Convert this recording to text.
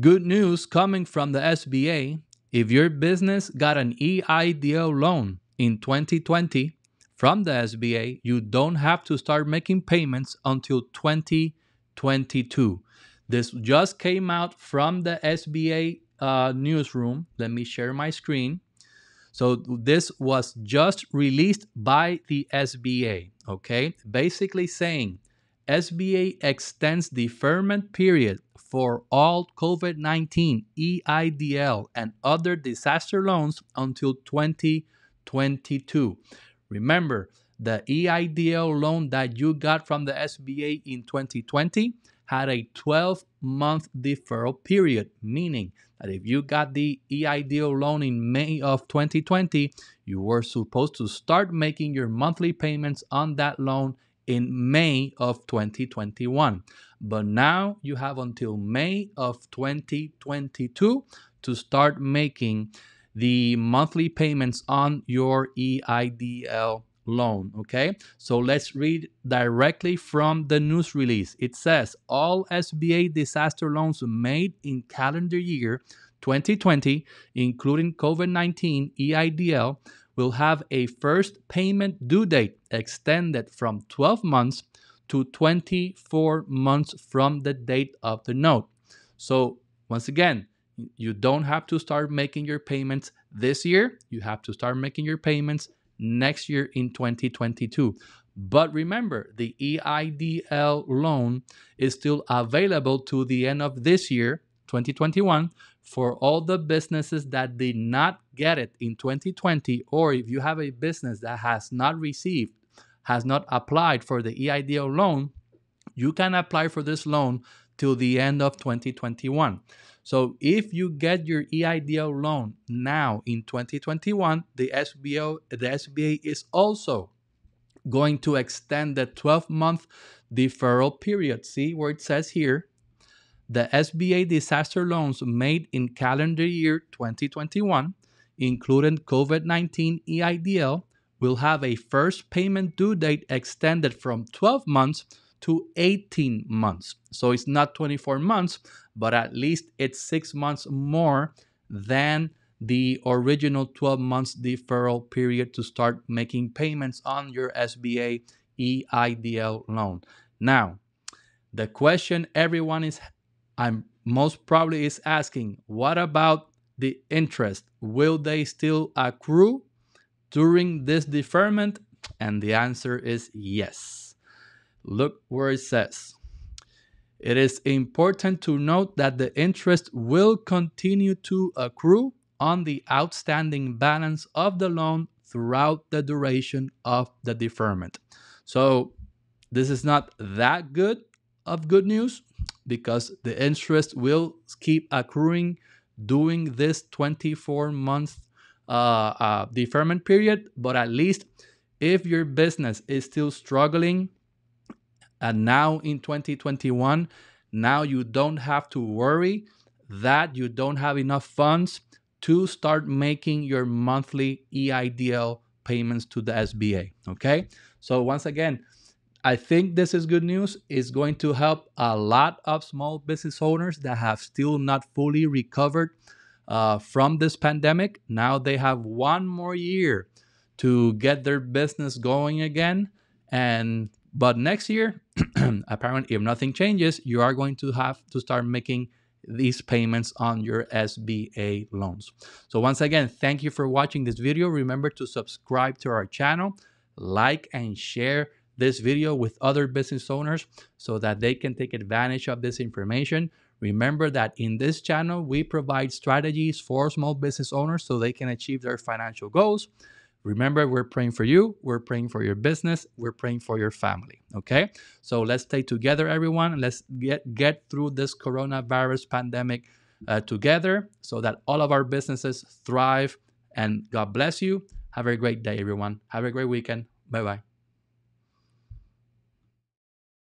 Good news coming from the SBA. If your business got an EIDL loan in 2020 from the SBA, you don't have to start making payments until 2022. This just came out from the SBA uh, newsroom. Let me share my screen. So this was just released by the SBA, okay? Basically saying SBA extends deferment period for all COVID 19, EIDL, and other disaster loans until 2022. Remember, the EIDL loan that you got from the SBA in 2020 had a 12 month deferral period, meaning that if you got the EIDL loan in May of 2020, you were supposed to start making your monthly payments on that loan in May of 2021. But now you have until May of 2022 to start making the monthly payments on your EIDL loan. Okay, so let's read directly from the news release. It says all SBA disaster loans made in calendar year 2020, including COVID 19 EIDL, will have a first payment due date extended from 12 months to 24 months from the date of the note. So, once again, you don't have to start making your payments this year. You have to start making your payments next year in 2022. But remember, the EIDL loan is still available to the end of this year, 2021, for all the businesses that did not get it in 2020, or if you have a business that has not received, has not applied for the EIDL loan, you can apply for this loan till the end of 2021. So if you get your EIDL loan now in 2021, the SBO, the SBA is also going to extend the 12-month deferral period. See where it says here, the SBA disaster loans made in calendar year 2021 including COVID 19 EIDL, will have a first payment due date extended from 12 months to 18 months. So it's not 24 months, but at least it's six months more than the original 12 months deferral period to start making payments on your SBA EIDL loan. Now, the question everyone is I'm most probably is asking, what about the interest? Will they still accrue during this deferment? And the answer is yes. Look where it says. It is important to note that the interest will continue to accrue on the outstanding balance of the loan throughout the duration of the deferment. So, this is not that good of good news because the interest will keep accruing during this 24 month uh, uh, deferment period. But at least if your business is still struggling and now in 2021, now you don't have to worry that you don't have enough funds to start making your monthly EIDL payments to the SBA. Okay. So once again, I think this is good news. It's going to help a lot of small business owners that have still not fully recovered uh, from this pandemic. Now they have one more year to get their business going again. And but next year, apparently, if nothing changes, you are going to have to start making these payments on your SBA loans. So once again, thank you for watching this video. Remember to subscribe to our channel, like and share this video with other business owners so that they can take advantage of this information. Remember that in this channel, we provide strategies for small business owners so they can achieve their financial goals. Remember, we're praying for you, we're praying for your business, we're praying for your family. Okay? So let's stay together, everyone. Let's get, get through this coronavirus pandemic uh, together so that all of our businesses thrive. And God bless you. Have a great day, everyone. Have a great weekend. Bye bye.